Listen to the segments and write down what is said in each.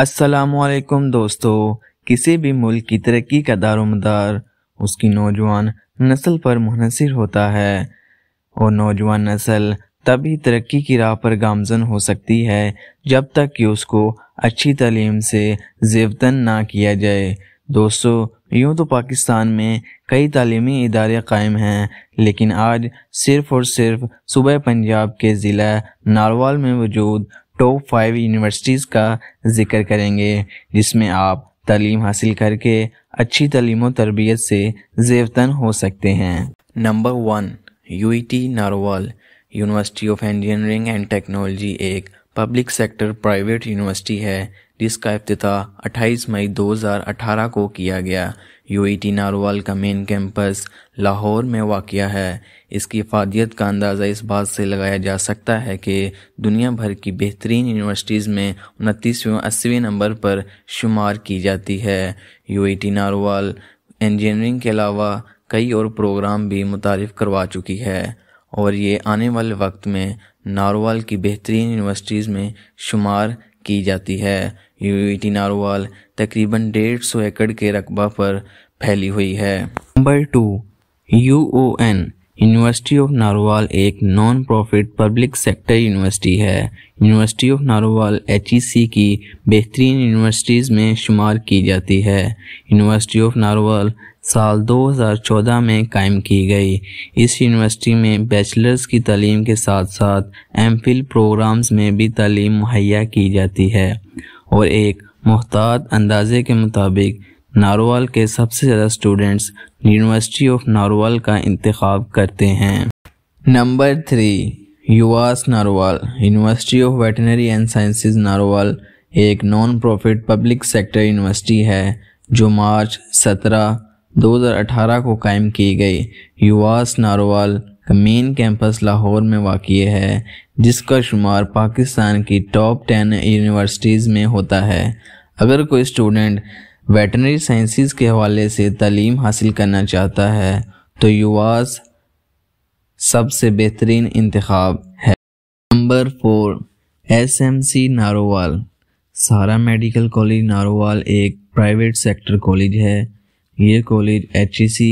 असलकुम दोस्तों किसी भी मुल्क की तरक्की का दारोमदार उसकी नौजवान नस्ल पर मुनसर होता है और नौजवान नस्ल तभी तरक्की की राह पर गामजन हो सकती है जब तक कि उसको अच्छी तलीम से जेवतन ना किया जाए दोस्तों यूँ तो पाकिस्तान में कई तलीमी इदारे कायम हैं लेकिन आज सिर्फ़ और सिर्फ सुबह पंजाब के ज़िला नारवाल में वजूद टॉप फाइव यूनिवर्सिटीज़ का जिक्र करेंगे जिसमें आप तलीम हासिल करके अच्छी तलीम तरबियत से जेवतन हो सकते हैं number one U T Narowal university of engineering and technology एक पब्लिक सेक्टर प्राइवेट यूनिवर्सिटी है जिसका अफ्ताह 28 मई 2018 को किया गया यू ई टी नारोवाल का मेन कैंपस लाहौर में वाक़ है इसकी अफादियत का अंदाज़ा इस बात से लगाया जा सकता है कि दुनिया भर की बेहतरीन यूनिवर्सिटीज़ में उनतीसवें अस्सीवें नंबर पर शुमार की जाती है U E T Narowal engineering के अलावा कई और प्रोग्राम भी मुतारफ़ करवा चुकी है और ये आने वाले वक्त में नारोवाल की बेहतरीन यूनिवर्सिटीज़ में शुमार की जाती है यूटी नारोवाल तकरीबन डेढ़ सौ एकड़ के रकबा पर फैली हुई है number two U O N university of Narowal एक non profit public sector university है यूनिवर्सिटी ऑफ नारोवाल एच की बेहतरीन यूनिवर्सिटीज़ में शुमार की जाती है यूनिवर्सिटी ऑफ नारोवाल साल 2014 में कायम की गई इस यूनिवर्सिटी में बैचलर्स की तलीम के साथ साथ एम प्रोग्राम्स में भी तलीम मुहैया की जाती है और एक महताद अंदाजे के मुताबिक नारोवाल के सबसे ज़्यादा स्टूडेंट्स यूनिवर्सिटी ऑफ नारोवाल का इंतखब करते हैं number three UVAS Narowal university of veterinary and sciences Narowal एक non profit public sector university है जो मार्च 17 2018 को कायम की गई युवास नारोवाल का मेन कैंपस लाहौर में वाक़ है जिसका शुमार पाकिस्तान की टॉप टेन यूनिवर्सिटीज़ में होता है अगर कोई स्टूडेंट वेटनरी साइंसिस के हवाले से तलीम हासिल करना चाहता है तो युवास सबसे बेहतरीन इंतखब है नंबर फोर एस एम सी नारोवाल सारा मेडिकल कॉलेज नारोवाल एक प्राइवेट सेक्टर कॉलेज है ये कॉलेज एच e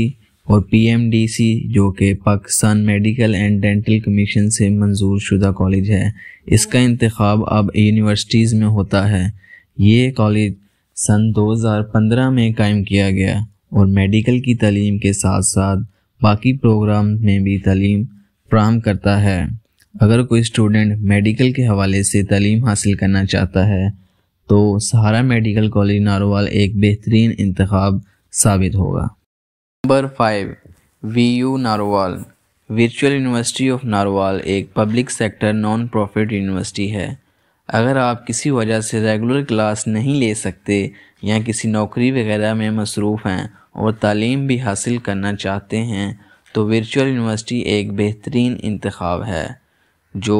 और पीएमडीसी जो कि Pakistan medical and dental commission से मंजूर शुदा कॉलेज है इसका इंतखब अब यूनिवर्सिटीज़ में होता है ये कॉलेज सन 2015 में कायम किया गया और मेडिकल की तलीम के साथ साथ बाकी प्रोग्राम में भी तलीम फ्राहम करता है अगर कोई स्टूडेंट मेडिकल के हवाले से तलीम हासिल करना चाहता है तो सहारा मेडिकल कॉलेज नारोवाल एक बेहतरीन इंतखब साबित होगा number five V U Narowal virtual university of Narowal एक public sector non profit university है अगर आप किसी वजह से रेगुलर क्लास नहीं ले सकते या किसी नौकरी वगैरह में मसरूफ़ हैं और तालीम भी हासिल करना चाहते हैं तो वर्चुअल यूनिवर्सिटी एक बेहतरीन इंतखब है जो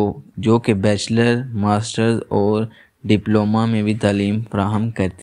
जो कि बैचलर मास्टर्स और डिप्लोमा में भी तालीम फ्राहम करती